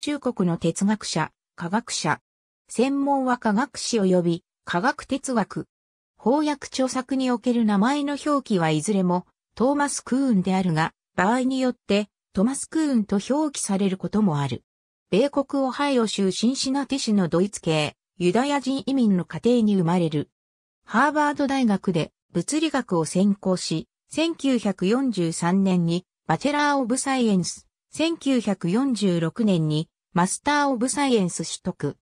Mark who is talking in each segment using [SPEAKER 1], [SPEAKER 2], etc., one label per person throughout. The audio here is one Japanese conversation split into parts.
[SPEAKER 1] 中国の哲学者、科学者。専門は科学史及び科学哲学。翻訳著作における名前の表記はいずれもトーマス・クーンであるが、場合によってトマス・クーンと表記されることもある。米国オハイオ州シンシナティ市のドイツ系、ユダヤ人移民の家庭に生まれる。ハーバード大学で物理学を専攻し、1943年にバチェラー・オブ・サイエンス1946年にマスター・オブ・サイエンス取得。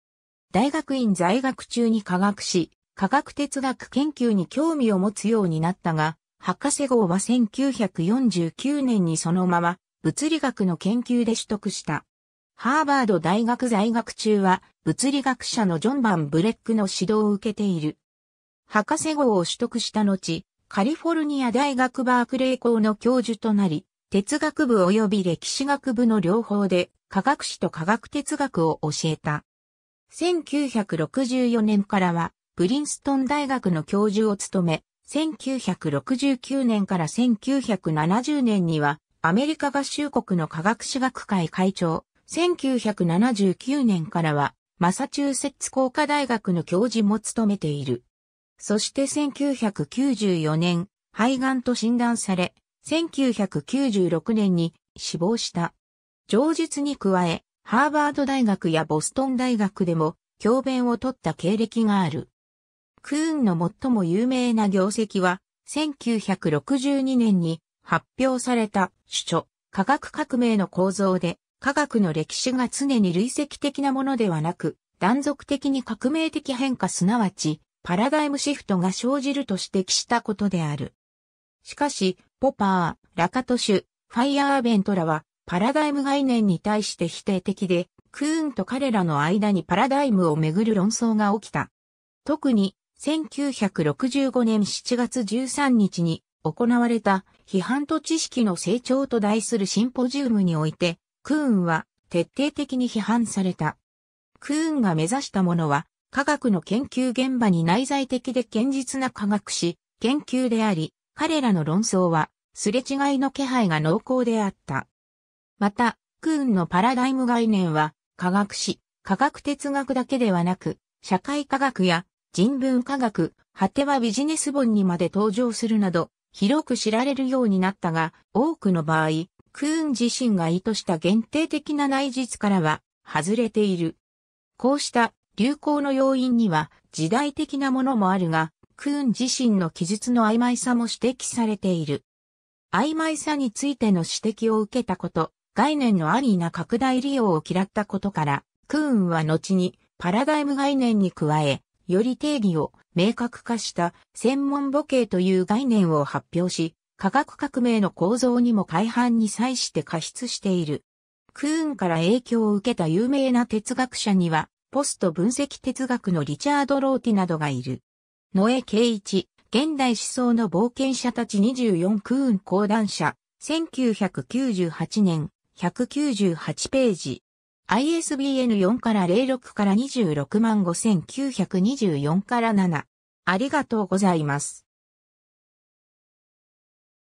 [SPEAKER 1] 大学院在学中に科学し、科学哲学研究に興味を持つようになったが、博士号は1949年にそのまま物理学の研究で取得した。ハーバード大学在学中は物理学者のジョン・バン・ブレックの指導を受けている。博士号を取得した後、カリフォルニア大学バークレー校の教授となり、哲学部及び歴史学部の両方で科学史と科学哲学を教えた。1964年からはプリンストン大学の教授を務め、1969年から1970年にはアメリカ合衆国の科学史学会会長、1979年からはマサチューセッツ工科大学の教授も務めている。そして1994年、肺がんと診断され、1996年に死亡した。上述に加え、ハーバード大学やボストン大学でも教鞭を取った経歴がある。クーンの最も有名な業績は、1962年に発表された主著、科学革命の構造で、科学の歴史が常に累積的なものではなく、断続的に革命的変化すなわち、パラダイムシフトが生じると指摘したことである。しかし、ポパー、ラカトシュ、ファイアーベントらは、パラダイム概念に対して否定的で、クーンと彼らの間にパラダイムをめぐる論争が起きた。特に、1965年7月13日に行われた批判と知識の成長と題するシンポジウムにおいて、クーンは徹底的に批判された。クーンが目指したものは、科学の研究現場に内在的で堅実な科学史、研究であり、彼らの論争は、すれ違いの気配が濃厚であった。また、クーンのパラダイム概念は、科学史、科学哲学だけではなく、社会科学や人文科学、果てはビジネス本にまで登場するなど、広く知られるようになったが、多くの場合、クーン自身が意図した限定的な内実からは、外れている。こうした流行の要因には時代的なものもあるが、クーン自身の記述の曖昧さも指摘されている。曖昧さについての指摘を受けたこと、概念のアリーな拡大利用を嫌ったことから、クーンは後にパラダイム概念に加え、より定義を明確化した専門母系という概念を発表し、科学革命の構造にも改版に際して過失している。クーンから影響を受けた有名な哲学者には、ポスト分析哲学のリチャード・ローティなどがいる。野江圭一、現代思想の冒険者たち24空運講談社、1998年、198ページ。ISBN 4から06から26万5924から7。ありがとうございます。